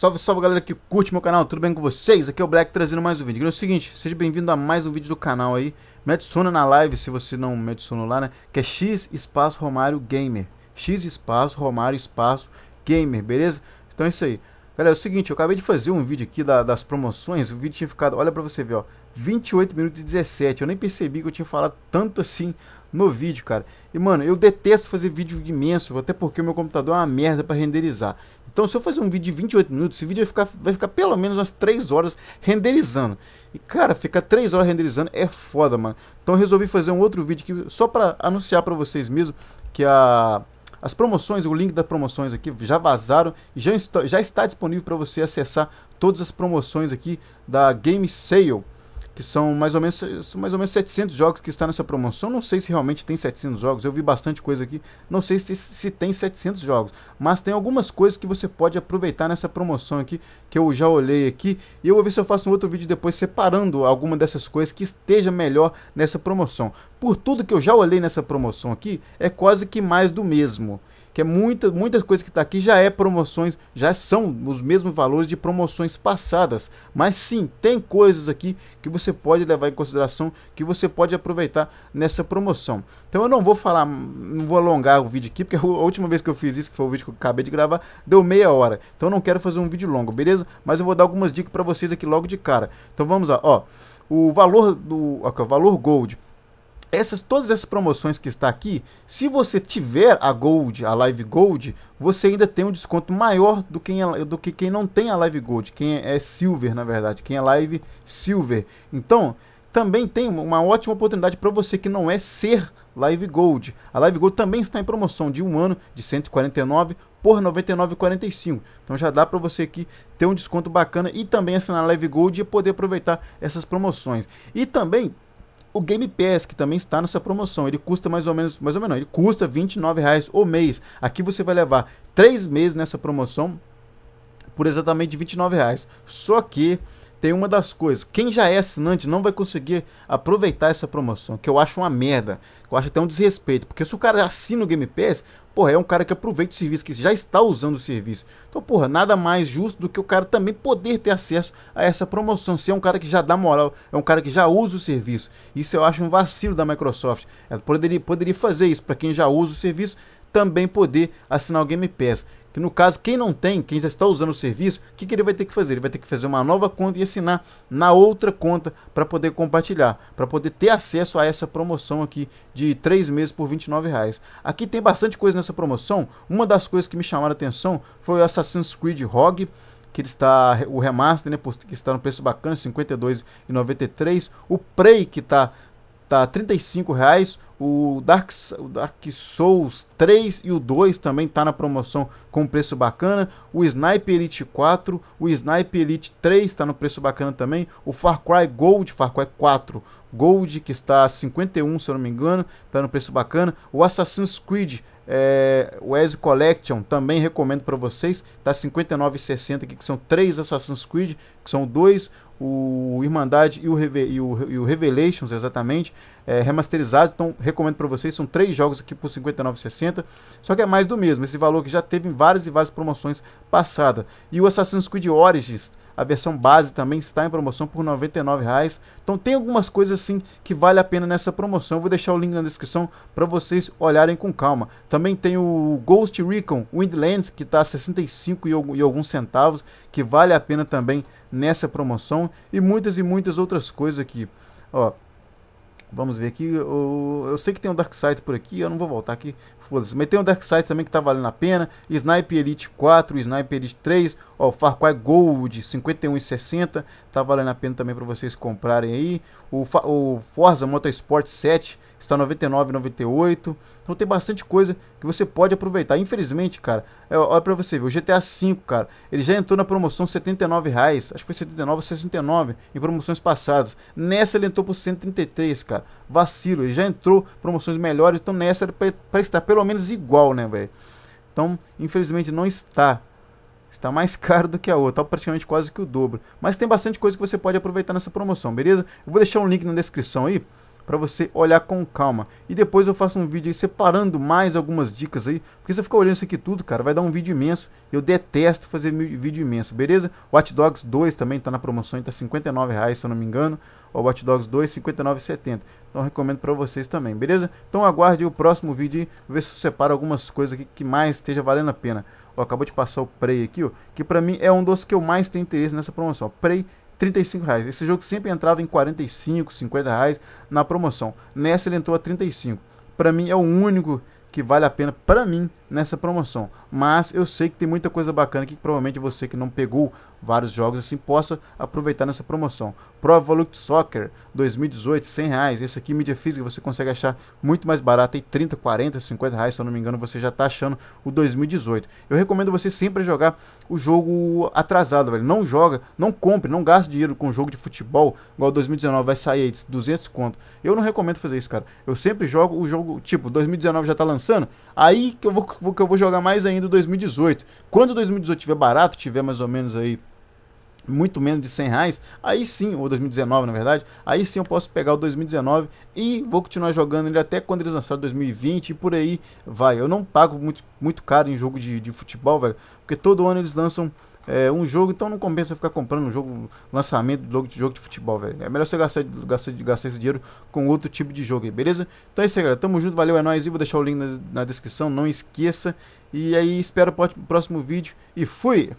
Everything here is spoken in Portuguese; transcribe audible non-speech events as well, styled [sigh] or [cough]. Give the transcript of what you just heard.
Salve, salve galera que curte meu canal, tudo bem com vocês? Aqui é o Black trazendo mais um vídeo. E é o seguinte, seja bem-vindo a mais um vídeo do canal aí. Me adiciona na live, se você não me adicionou lá, né? Que é X Espaço Romário Gamer. X Espaço Romário Espaço Gamer, beleza? Então é isso aí. Galera, é o seguinte, eu acabei de fazer um vídeo aqui da, das promoções, o vídeo tinha ficado, olha pra você ver, ó, 28 minutos e 17. Eu nem percebi que eu tinha falado tanto assim no vídeo, cara. E, mano, eu detesto fazer vídeo imenso, até porque o meu computador é uma merda para renderizar. Então, se eu fazer um vídeo de 28 minutos, esse vídeo vai ficar, vai ficar pelo menos umas 3 horas renderizando. E, cara, ficar 3 horas renderizando é foda, mano. Então, eu resolvi fazer um outro vídeo que, só para anunciar para vocês mesmo que a... As promoções, o link das promoções aqui já vazaram e já, já está disponível para você acessar todas as promoções aqui da Game Sale que são mais ou menos são mais ou menos 700 jogos que está nessa promoção. Não sei se realmente tem 700 jogos. Eu vi bastante coisa aqui. Não sei se, se tem 700 jogos, mas tem algumas coisas que você pode aproveitar nessa promoção aqui que eu já olhei aqui e eu vou ver se eu faço um outro vídeo depois separando alguma dessas coisas que esteja melhor nessa promoção por tudo que eu já olhei nessa promoção aqui, é quase que mais do mesmo. Que é muita, muitas coisa que está aqui já é promoções, já são os mesmos valores de promoções passadas. Mas sim, tem coisas aqui que você pode levar em consideração, que você pode aproveitar nessa promoção. Então eu não vou falar, não vou alongar o vídeo aqui, porque a [laughs] última vez que eu fiz isso, que foi o vídeo que eu acabei de gravar, deu meia hora. Então eu não quero fazer um vídeo longo, beleza? Mas eu vou dar algumas dicas para vocês aqui logo de cara. Então vamos lá, ó. O valor do. Ó, o valor Gold essas, todas essas promoções que está aqui, se você tiver a Gold, a Live Gold, você ainda tem um desconto maior do que, é, do que quem não tem a Live Gold, quem é Silver, na verdade, quem é Live Silver. Então, também tem uma ótima oportunidade para você que não é ser Live Gold. A Live Gold também está em promoção de um ano de 149 por 99,45. Então já dá para você aqui ter um desconto bacana e também assinar a Live Gold e poder aproveitar essas promoções. E também o Game Pass, que também está nessa promoção, ele custa mais ou menos, mais ou menos, ele custa R$29,00 o mês. Aqui você vai levar três meses nessa promoção por exatamente R$29,00. Só que tem uma das coisas, quem já é assinante não vai conseguir aproveitar essa promoção, que eu acho uma merda, que eu acho até um desrespeito, porque se o cara assina o Game Pass, porra, é um cara que aproveita o serviço, que já está usando o serviço. Então, porra, nada mais justo do que o cara também poder ter acesso a essa promoção. Se é um cara que já dá moral, é um cara que já usa o serviço. Isso eu acho um vacilo da Microsoft. Ela poderia, poderia fazer isso para quem já usa o serviço, também poder assinar o Game Pass. Que no caso, quem não tem, quem já está usando o serviço, o que, que ele vai ter que fazer? Ele vai ter que fazer uma nova conta e assinar na outra conta para poder compartilhar, para poder ter acesso a essa promoção aqui de 3 meses por R$29. reais. Aqui tem bastante coisa nessa promoção. Uma das coisas que me chamaram a atenção foi o Assassin's Creed Rogue que ele está o remaster, né, que está no preço bacana, R$52,93. 52,93, o Prey que está tá 35 reais. O Dark, o Dark Souls 3 e o 2 também tá na promoção com preço bacana. O Sniper Elite 4, o Sniper Elite 3 está no preço bacana também. O Far Cry Gold, Far Cry 4 Gold, que está a 51, se eu não me engano, tá no preço bacana. O Assassin's Creed é, o Ezio Collection também recomendo para vocês, tá 59,60 aqui, que são três Assassin's Creed, que são dois, o Irmandade e o, Reve e o, e o Revelations, exatamente, é, Então, recomendo para vocês. São três jogos aqui por R$ 59,60. Só que é mais do mesmo. Esse valor que já teve em várias e várias promoções passadas. E o Assassin's Creed Origins, a versão base, também está em promoção por R$ 99,00. Então, tem algumas coisas assim que vale a pena nessa promoção. Eu vou deixar o link na descrição para vocês olharem com calma. Também tem o Ghost Recon Wildlands, que está a 65,00 e alguns centavos, que vale a pena também nessa promoção. E muitas e muitas outras coisas aqui. Ó, Vamos ver aqui. Eu, eu sei que tem um Dark Side por aqui, eu não vou voltar aqui. Foda-se. Mas tem um Dark Side também que tá valendo a pena. Sniper Elite 4, Sniper Elite 3, ó, Far Cry Gold 51,60. Tá valendo a pena também para vocês comprarem aí. O, o Forza Motorsport 7 está 99,98. Então tem bastante coisa que você pode aproveitar. Infelizmente, cara, é, olha para você ver, o GTA V, cara, ele já entrou na promoção R$ reais, acho que foi R$ 79,69 em promoções passadas. Nessa ele entrou por 133, cara. Vacilo, ele já entrou promoções melhores, então nessa era para estar pelo menos igual, né, velho? Então, infelizmente não está está mais [laughs] caro do que a outra, tá praticamente quase que o dobro. Mas tem bastante coisa que você pode aproveitar nessa promoção, beleza? Eu vou deixar um link na descrição aí para você olhar com calma. E depois eu faço um vídeo separando mais algumas dicas aí, porque se eu ficar olhando isso aqui tudo, cara, vai dar um vídeo imenso. Eu detesto fazer vídeo imenso, beleza? Watch Dogs 2 também está na promoção, está R$59,00 se eu não me engano. O Watch Dogs 2, R$59,70. Então recomendo para vocês também, beleza? Então aguarde o próximo vídeo e ver se eu separo algumas coisas aqui que mais esteja valendo a pena. Ó, acabou de passar o Prey aqui, ó, que para mim é um dos que eu mais tenho interesse nessa promoção. Ó, Prey 35 reais. Esse jogo sempre entrava em 45, 50 reais na promoção. Nessa ele entrou a 35. Para mim é o único que vale a pena para mim nessa promoção. Mas eu sei que tem muita coisa bacana que provavelmente você que não pegou vários jogos assim possa aproveitar nessa promoção. Pro Evolution Soccer 2018, 100 reais. Esse aqui mídia física você consegue achar muito mais barato aí 30, 40, 50 reais, se eu não me engano você já está achando o 2018. Eu recomendo você sempre jogar o jogo atrasado, velho. Não joga, não compre, não gaste dinheiro com jogo de futebol igual 2019 vai sair aí 200 conto. Eu não recomendo fazer isso, cara. Eu sempre jogo o jogo tipo 2019 já está lançando, aí que eu vou que eu vou jogar mais ainda o 2018. Quando 2018 tiver barato, tiver mais ou menos aí muito menos de 100 reais, aí sim, ou 2019 na verdade, aí sim eu posso pegar o 2019 e vou continuar jogando ele até quando eles lançarem 2020 e por aí vai. Eu não pago muito, muito caro em jogo de, de futebol, velho, porque todo ano eles lançam é, um jogo, então não compensa ficar comprando um jogo, lançamento de jogo de, jogo de futebol, velho. É melhor você gastar, gastar, gastar esse dinheiro com outro tipo de jogo aí, beleza? Então é isso aí, galera. Tamo junto, valeu, é nóis. E vou deixar o link na, na descrição, não esqueça. E aí, espero o próximo vídeo e fui!